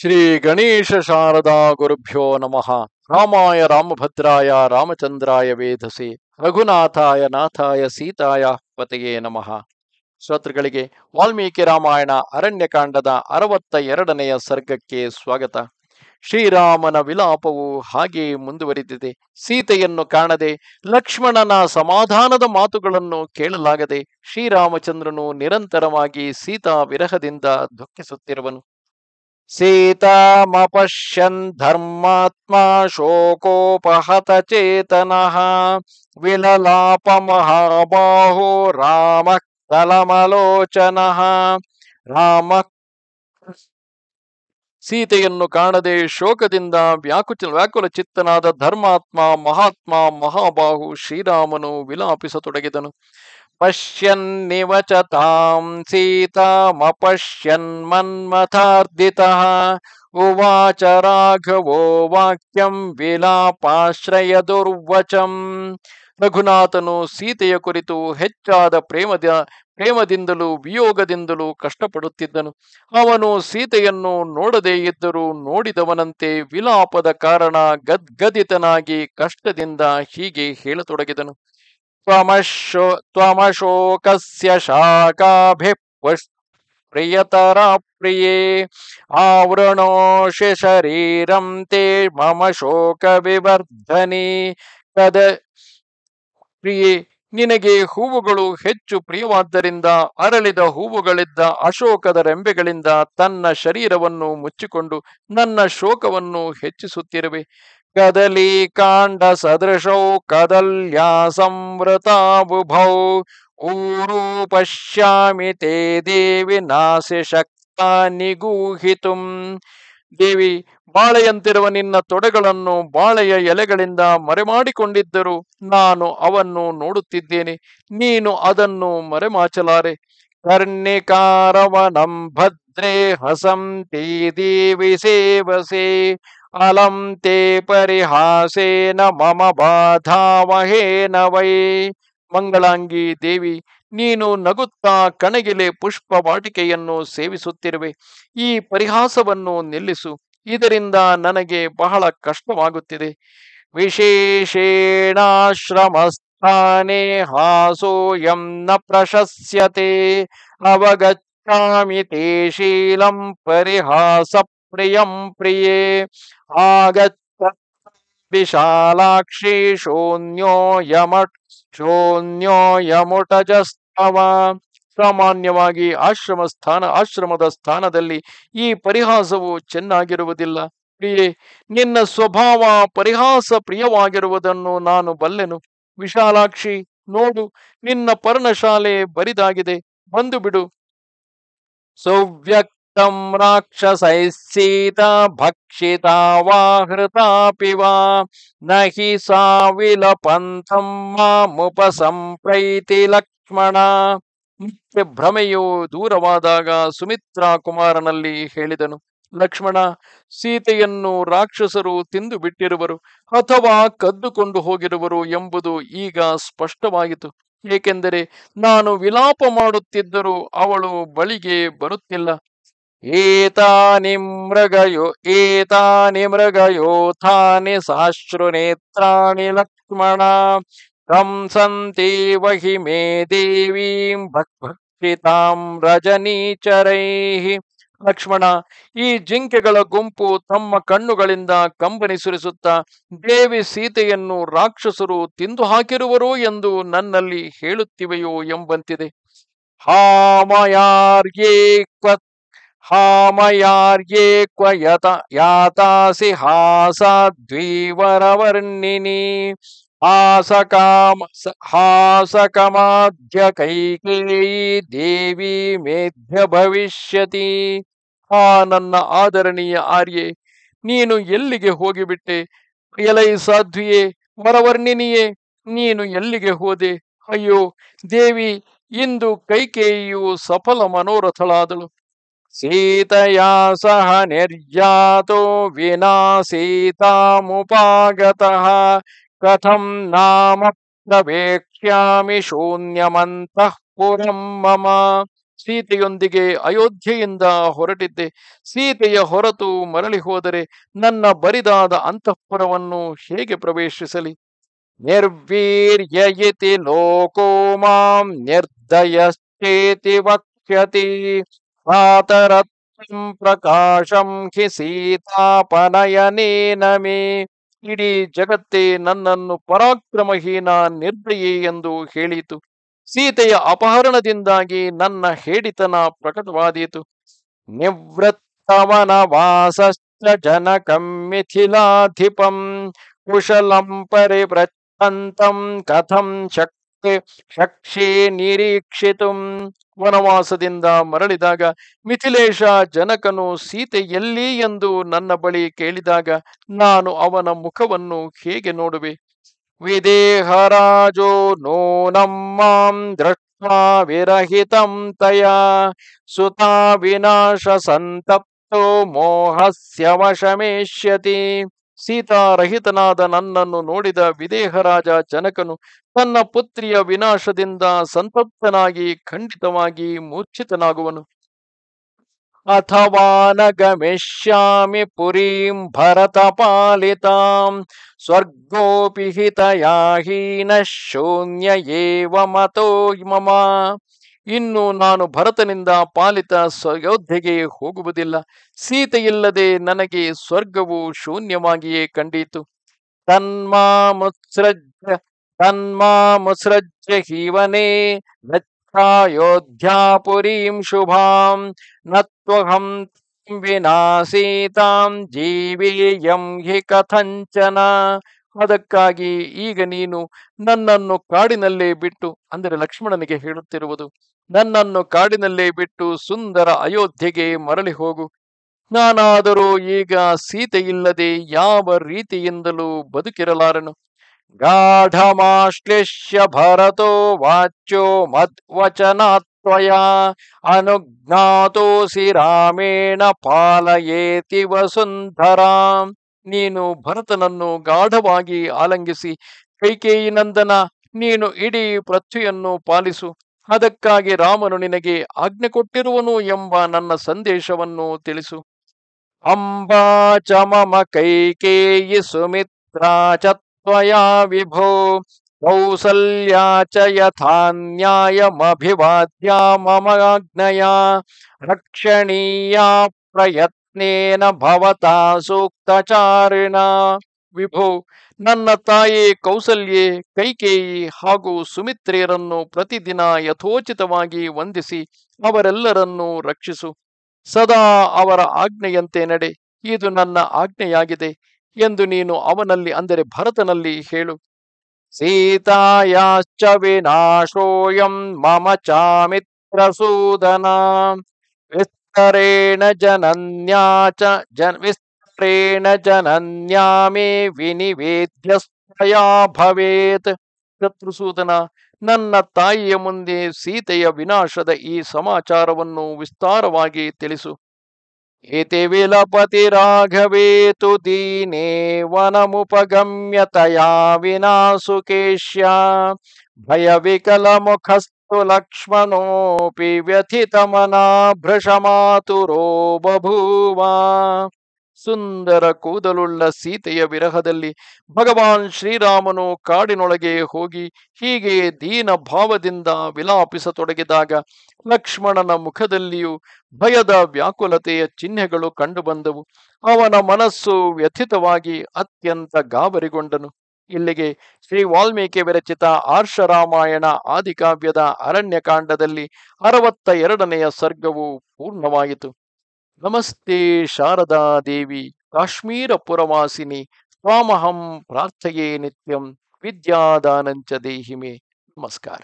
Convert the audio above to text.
ಶ್ರೀ ಗಣೇಶ ಶಾರದಾ ಗುರುಭ್ಯೋ ನಮಃ ರಾಮಾಯ ರಾಮಭದ್ರಾಯ ರಾಮಚಂದ್ರಾಯ ವೇಧಸೆ ರಘುನಾಥಾಯ ನಾಥಾಯ ಸೀತಾಯ ಪತೆಯೇ ನಮಃ ಶ್ರೋತೃಗಳಿಗೆ ವಾಲ್ಮೀಕಿ ರಾಮಾಯಣ ಅರಣ್ಯಕಾಂಡದ ಅರವತ್ತ ಎರಡನೆಯ ಸರ್ಗಕ್ಕೆ ಸ್ವಾಗತ ಶ್ರೀರಾಮನ ವಿಲಾಪವು ಹಾಗೆ ಮುಂದುವರಿದಿದೆ ಸೀತೆಯನ್ನು ಕಾಣದೆ ಲಕ್ಷ್ಮಣನ ಸಮಾಧಾನದ ಮಾತುಗಳನ್ನು ಕೇಳಲಾಗದೆ ಶ್ರೀರಾಮಚಂದ್ರನು ನಿರಂತರವಾಗಿ ಸೀತಾ ವಿರಹದಿಂದ ದುಃಖಿಸುತ್ತಿರುವನು सीतामपश्यन् धर्मात्मा शोकोपहतचेतनः विललापमहाबाहो रामः कलमलोचनः रामः ಸೀತೆಯನ್ನು ಕಾಣದೆ ಶೋಕದಿಂದ ವ್ಯಾಕುಚ ವ್ಯಾಕುಲ ಚಿತ್ತನಾದ ಧರ್ಮಾತ್ಮ ಮಹಾತ್ಮ ಮಹಾಬಾಹು ಶ್ರೀರಾಮನು ವಿಲಾಪಿಸತೊಡಗಿದನು ಪಶ್ಯನ್ನಿವಚತಾಂ ಸೀತಾಮಪಶ್ಯನ್ ಮನ್ಮಥಾರ್ಧಿತಃ ಉವಾಚ ರಾಘವೋ ವಾಕ್ಯಂ ವಿಲಾಪಾಶ್ರಯ ದುರ್ವಚಂ ರಘುನಾಥನು ಸೀತೆಯ ಕುರಿತು ಹೆಚ್ಚಾದ ಪ್ರೇಮದ ಪ್ರೇಮದಿಂದಲೂ ವಿಯೋಗದಿಂದಲೂ ಕಷ್ಟಪಡುತ್ತಿದ್ದನು ಅವನು ಸೀತೆಯನ್ನು ನೋಡದೇ ಇದ್ದರೂ ನೋಡಿದವನಂತೆ ವಿಲಾಪದ ಕಾರಣ ಗದ್ಗದಿತನಾಗಿ ಕಷ್ಟದಿಂದ ಹೀಗೆ ಹೇಳತೊಡಗಿದನು ತ್ವಮಶೋ ತ್ವಮಶೋಕಸ್ಯ ಶಾಖಾಭಿ ಪ್ರಿಯತರ ಪ್ರಿಯೇ ಆವೃಣೋಷ ಶರೀರಂ ತೇ ಮಮ ಶೋಕ ವಿವರ್ಧನೆ ಕದ ಪ್ರಿಯೆ ನಿನಗೆ ಹೂವುಗಳು ಹೆಚ್ಚು ಪ್ರಿಯವಾದ್ದರಿಂದ ಅರಳಿದ ಹೂವುಗಳಿದ್ದ ಅಶೋಕದ ರೆಂಬೆಗಳಿಂದ ತನ್ನ ಶರೀರವನ್ನು ಮುಚ್ಚಿಕೊಂಡು ನನ್ನ ಶೋಕವನ್ನು ಹೆಚ್ಚಿಸುತ್ತಿರುವೆ ಕದಲಿ ಕಾಂಡ ಸದೃಶೌ ಕದಲ್ಯಾ ಸಂವೃತಾಬುಭೌ ಊರು ಪಶ್ಯಾಮಿ ತೇ ದೇವಿ ನಾಸಿ ಶಕ್ತ ನಿಗೂಹಿತುಂ ದೇವಿ ಬಾಳೆಯಂತಿರುವ ನಿನ್ನ ತೊಡೆಗಳನ್ನು ಬಾಳೆಯ ಎಲೆಗಳಿಂದ ಮರೆಮಾಡಿಕೊಂಡಿದ್ದರು ನಾನು ಅವನ್ನು ನೋಡುತ್ತಿದ್ದೇನೆ ನೀನು ಅದನ್ನು ಮರೆಮಾಚಲಾರೆ ಕರ್ಣಿಕಾರವನಂ ಭದ್ರೇ ಹಸಂತಿ ದೇವಿ ಸೇವಸೆ ಅಲಂತೆ ಪರಿಹಾಸೇನ ಮಮ ಬಾಧಾವಹೇನ ವೈ ಮಂಗಳಾಂಗಿ ದೇವಿ ನೀನು ನಗುತ್ತಾ ಕಣಗಿಲೆ ಪುಷ್ಪ ವಾಟಿಕೆಯನ್ನು ಸೇವಿಸುತ್ತಿರುವೆ ಈ ಪರಿಹಾಸವನ್ನು ನಿಲ್ಲಿಸು ಇದರಿಂದ ನನಗೆ ಬಹಳ ಕಷ್ಟವಾಗುತ್ತಿದೆ ವಿಶೇಷೇಣಾಶ್ರಮಸ್ಥಾನೇ ಹಾಸೋಯಂ ನ ಪ್ರಶಸ್ಯತೆ ಅವಗಚ್ಚಾಮಿ ತೇ ಶೀಲಂ ಪರಿಹಾಸ ಪ್ರಿಯಂ ಪ್ರಿಯೇ ಆಗಚ್ಚ ವಿಶಾಲಾಕ್ಷಿ ಶೂನ್ಯೋ ಯಮಟ್ ಶೂನ್ಯೋಯಮುಟಜಸ್ತವ ಸಾಮಾನ್ಯವಾಗಿ ಆಶ್ರಮ ಸ್ಥಾನ ಆಶ್ರಮದ ಸ್ಥಾನದಲ್ಲಿ ಈ ಪರಿಹಾಸವು ಚೆನ್ನಾಗಿರುವುದಿಲ್ಲ ಪ್ರಿಯೆ ನಿನ್ನ ಸ್ವಭಾವ ಪರಿಹಾಸ ಪ್ರಿಯವಾಗಿರುವುದನ್ನು ನಾನು ಬಲ್ಲೆನು ವಿಶಾಲಾಕ್ಷಿ ನೋಡು ನಿನ್ನ ಪರ್ಣಶಾಲೆ ಬರಿದಾಗಿದೆ ಬಂದು ಬಿಡು ಸೌವ್ಯಕ್ तं ರಾಕ್ಷಸೈ सीता ಭಕ್ಷಿತ वा ಸಾ वा न ಸಂಪ್ರೈತಿ ಲಕ್ಷ್ಮಣ ಭ್ರಮೆಯು ದೂರವಾದಾಗ ಸುಮಿತ್ರಾ ಕುಮಾರನಲ್ಲಿ ಹೇಳಿದನು ಲಕ್ಷ್ಮಣ ಸೀತೆಯನ್ನು ರಾಕ್ಷಸರು ತಿಂದು ಬಿಟ್ಟಿರುವರು ಅಥವಾ ಕದ್ದುಕೊಂಡು ಹೋಗಿರುವರು ಎಂಬುದು ಈಗ ಸ್ಪಷ್ಟವಾಯಿತು ಏಕೆಂದರೆ ನಾನು ವಿಲಾಪ ಮಾಡುತ್ತಿದ್ದರೂ ಅವಳು ಬಳಿಗೆ ಬರುತ್ತಿಲ್ಲ एतानि मृगयो एतानि मृगयोथानि सहस्रुनेत्राणि लक्ष्मणा कंसन्तीव हि मे ದೇವೀಂ ಭಕ್ತಿತಾಂ ರಜನೀಚರೈ ಲಕ್ಷ್ಮಣ ಈ ಜಿಂಕೆಗಳ ಗುಂಪು ತಮ್ಮ ಕಣ್ಣುಗಳಿಂದ ಕಂಬನಿ ಸುರಿಸುತ್ತಾ ದೇವಿ ಸೀತೆಯನ್ನು ರಾಕ್ಷಸರು ತಿಂದು ಹಾಕಿರುವರು ಎಂದು ನನ್ನಲ್ಲಿ ಹೇಳುತ್ತಿವೆಯೋ ಎಂಬಂತಿದೆ ಹಾಮಯಾರ್ಯೇ ಕ್ವ ಹಾಮಯಾರ್ಯೇ ಕ್ವಯತ ಯಾತಾಸಿ ಹಾಸದ್ವೀವರವರ್ಣಿನಿ ಹಾಸಕಾಮ ಹಾಸಕಮಾಧ್ಯ ಕೈಕೇಯಿ ದೇವಿ ಮೇಧ್ಯ ಭವಿಷ್ಯತಿ ಹಾ ನನ್ನ ಆದರಣೀಯ ಆರ್ಯೆ ನೀನು ಎಲ್ಲಿಗೆ ಹೋಗಿಬಿಟ್ಟೆ ಎಲೈ ಸಾಧ್ವಿಯೇ ವರವರ್ಣಿನಿಯೇ ನೀನು ಎಲ್ಲಿಗೆ ಹೋದೆ ಅಯ್ಯೋ ದೇವಿ ಇಂದು ಕೈಕೇಯಿಯು ಸಫಲ ಮನೋರಥಳಾದಳು ಸೀತೆಯ ಸಹ ನಿರ್ಯಾತೋ ವಿನಾ ಸೀತಾಮುಪಾಗತಃ ಕಥಂ ನಾಮ ಪ್ರವೇಕ್ಷ್ಯಾಮಿ ಶೂನ್ಯಮಂತಃ ಮಮ ಸೀತೆಯೊಂದಿಗೆ ಅಯೋಧ್ಯೆಯಿಂದ ಹೊರಟಿದ್ದೆ ಸೀತೆಯ ಹೊರತು ಮರಳಿ ಹೋದರೆ ನನ್ನ ಬರಿದಾದ ಅಂತಃಪುರವನ್ನು ಹೇಗೆ ಪ್ರವೇಶಿಸಲಿ ನಿರ್ವೀರ್ಯಯಿತಿ ಲೋಕೋ ಮಾಂ ನಿರ್ದಯಶ್ಚೇತಿ ವಕ್ಷ್ಯತಿ ಆತರತ್ವಂ ಪ್ರಕಾಶಂ ಹಿ ಸೀತಾಪನಯನೇನ ಮೇ ಇಡೀ ಜಗತ್ತೇ ನನ್ನನ್ನು ಪರಾಕ್ರಮಹೀನ ನಿರ್ದಯಿ ಎಂದು ಹೇಳಿತು ಸೀತೆಯ ಅಪಹರಣದಿಂದಾಗಿ ನನ್ನ ಹೇಡಿತನ ಪ್ರಕಟವಾದೀತು ನಿವೃತ್ತವನ ವಾಸಶ್ಚ ಜನಕಂ ಮಿಥಿಲಾಧಿಪಂ ಕುಶಲಂ ಪರಿವ್ರತ್ತಂತಂ ಕಥಂ ಶಕ್ತಿ ಶಕ್ಷಿ ನಿರೀಕ್ಷಿತುಂ ವನವಾಸದಿಂದ ಮರಳಿದಾಗ ಮಿಥಿಲೇಶ ಜನಕನು ಸೀತೆ ಎಲ್ಲಿ ಎಂದು ನನ್ನ ಬಳಿ ಕೇಳಿದಾಗ ನಾನು ಅವನ ಮುಖವನ್ನು ಹೇಗೆ ನೋಡುವೆ ವಿದೇಹರಾಜೋ ನೋ ನಮ್ಮ ವಿರಹಿತಂ ತಯಾ ಸುತ ವಿನಾಶ ಸಂತಪ್ತೋ ಮೋಹಸ್ಯ ಸೀತಾರಹಿತನಾದ ನನ್ನನ್ನು ನೋಡಿದ ವಿದೇಹರಾಜ ಜನಕನು ತನ್ನ ಪುತ್ರಿಯ ವಿನಾಶದಿಂದ ಸಂತಪ್ತನಾಗಿ ಖಂಡಿತವಾಗಿ ಮೂರ್ಛಿತನಾಗುವನು ಅಥವಾನ ಗಮಿಷ್ಯಾಮಿ ಪುರೀಂ ಭರತ ಪಾಲಿತಾಂ ಸ್ವರ್ಗೋಪಿ ಶೂನ್ಯ ಏವ ಮತೋ ಮಮ ಇನ್ನು ನಾನು ಭರತನಿಂದ ಪಾಲಿತ ಸ್ವಯೋಧ್ಯೆಗೆ ಹೋಗುವುದಿಲ್ಲ ಸೀತೆಯಿಲ್ಲದೆ ನನಗೆ ಸ್ವರ್ಗವು ಶೂನ್ಯವಾಗಿಯೇ ಕಂಡೀತು ತನ್ಮಾ ತನ್ಮಾಮುತ್ಸೃಜ್ಯ ಹೀವನೇ ಯೋಧ್ಯಾಪುರೀಂ ಶುಭಾಂ ನತ್ವಹಂ ವಿನಾ ಸೀತಾಂ ಜೀವೇಯಂ ಹಿ ಕಥಂಚನ ಅದಕ್ಕಾಗಿ ಈಗ ನೀನು ನನ್ನನ್ನು ಕಾಡಿನಲ್ಲೇ ಬಿಟ್ಟು ಅಂದರೆ ಲಕ್ಷ್ಮಣನಿಗೆ ಹೇಳುತ್ತಿರುವುದು ನನ್ನನ್ನು ಕಾಡಿನಲ್ಲೇ ಬಿಟ್ಟು ಸುಂದರ ಅಯೋಧ್ಯೆಗೆ ಮರಳಿ ಹೋಗು ನಾನಾದರೂ ಈಗ ಸೀತೆಯಿಲ್ಲದೆ ಯಾವ ರೀತಿಯಿಂದಲೂ ಬದುಕಿರಲಾರನು ಗಾಢಮಾಶ್ಲೇಷ್ಯ ಭರತೋ ವಾಚ್ಯೋ ಮದ್ವಚನಾತ್ವಯ ಅನುಜ್ಞಾತೋಸಿ ರಾಮೇಣ ಪಾಲಯೇತಿ ವಸುಂಧರಾಂ ನೀನು ಭರತನನ್ನು ಗಾಢವಾಗಿ ಆಲಂಗಿಸಿ ಕೈಕೇಯಿ ನಂದನ ನೀನು ಇಡೀ ಪೃಥ್ವಿಯನ್ನು ಪಾಲಿಸು ಅದಕ್ಕಾಗಿ ರಾಮನು ನಿನಗೆ ಆಜ್ಞೆ ಕೊಟ್ಟಿರುವನು ಎಂಬ ನನ್ನ ಸಂದೇಶವನ್ನು ತಿಳಿಸು ಅಂಬಾ ಚ ಕೈಕೇಯಿ ಸುಮಿತ್ರಾ ಚತ್ವಯಾ ವಿಭೋ ಕೌಸಲ್ಯಾ ಚ ರಕ್ಷಣೀಯ ಪ್ರಯತ್ನೇನ ಭವತಾ ಸೂಕ್ತಚಾರಿಣ ವಿಭೋ ನನ್ನ ತಾಯಿ ಕೌಸಲ್ಯೆ ಕೈಕೇಯಿ ಹಾಗೂ ಸುಮಿತ್ರೆಯರನ್ನು ಪ್ರತಿದಿನ ಯಥೋಚಿತವಾಗಿ ವಂದಿಸಿ ಅವರೆಲ್ಲರನ್ನು ರಕ್ಷಿಸು ಸದಾ ಅವರ ಆಜ್ಞೆಯಂತೆ ನಡೆ ಇದು ನನ್ನ ಆಜ್ಞೆಯಾಗಿದೆ ಎಂದು ನೀನು ಅವನಲ್ಲಿ ಅಂದರೆ ಭರತನಲ್ಲಿ ಹೇಳು ಸೀತಾಯಾಶ್ಚ ವಿನಾಶೋಯಂ ಮಮ ಸೂದನ ವಿಸ್ತರೇಣ ಜನನ್ಯಾಚ ಜನ್ ವಿಸ್ कष्टेण ಜನನ್ಯಾಮೇ ವಿನಿವೇದ್ಯಸ್ಥಯಾ ಭವೇತ್ ಶತ್ರುಸೂದನ ನನ್ನ ತಾಯಿಯ ಮುಂದೆ ಸೀತೆಯ ವಿನಾಶದ ಈ ಸಮಾಚಾರವನ್ನು ವಿಸ್ತಾರವಾಗಿ ತಿಳಿಸು ಏತೆ ವಿಲಪತಿ ರಾಘವೇತು ದೀನೇ ವನಮುಪಗಮ್ಯತಯಾ ವಿನಾಸುಕೇಶ್ಯ ಭಯವಿಕಲ ಮುಖಸ್ತು ಲಕ್ಷ್ಮಣೋಪಿ ವ್ಯಥಿತಮನಾ ಭೃಶಮಾತುರೋ ಬಭೂವ ಸುಂದರ ಕೂದಲುಳ್ಳ ಸೀತೆಯ ವಿರಹದಲ್ಲಿ ಭಗವಾನ್ ಶ್ರೀರಾಮನು ಕಾಡಿನೊಳಗೆ ಹೋಗಿ ಹೀಗೆ ದೀನ ಭಾವದಿಂದ ವಿಲಾಪಿಸತೊಡಗಿದಾಗ ಲಕ್ಷ್ಮಣನ ಮುಖದಲ್ಲಿಯೂ ಭಯದ ವ್ಯಾಕುಲತೆಯ ಚಿಹ್ನೆಗಳು ಕಂಡುಬಂದವು ಅವನ ಮನಸ್ಸು ವ್ಯಥಿತವಾಗಿ ಅತ್ಯಂತ ಗಾಬರಿಗೊಂಡನು ಇಲ್ಲಿಗೆ ಶ್ರೀ ವಾಲ್ಮೀಕಿ ವಿರಚಿತ ಆರ್ಷರಾಮಾಯಣ ಆದಿಕಾವ್ಯದ ಅರಣ್ಯಕಾಂಡದಲ್ಲಿ ಅರವತ್ತ ಎರಡನೆಯ ಸರ್ಗವು ಪೂರ್ಣವಾಯಿತು ನಮಸ್ತೆ ಶಾರದಾ ದೇವಿ ಕಾಶ್ಮೀರಪುರವಾಸಿನಿ ಸ್ವಾಮಹಂ ಪ್ರಾರ್ಥಯೇ ನಿತ್ಯಂ ವಿದ್ಯಾದಾನಂಚ ದೇಹಿಮೆ ನಮಸ್ಕಾರ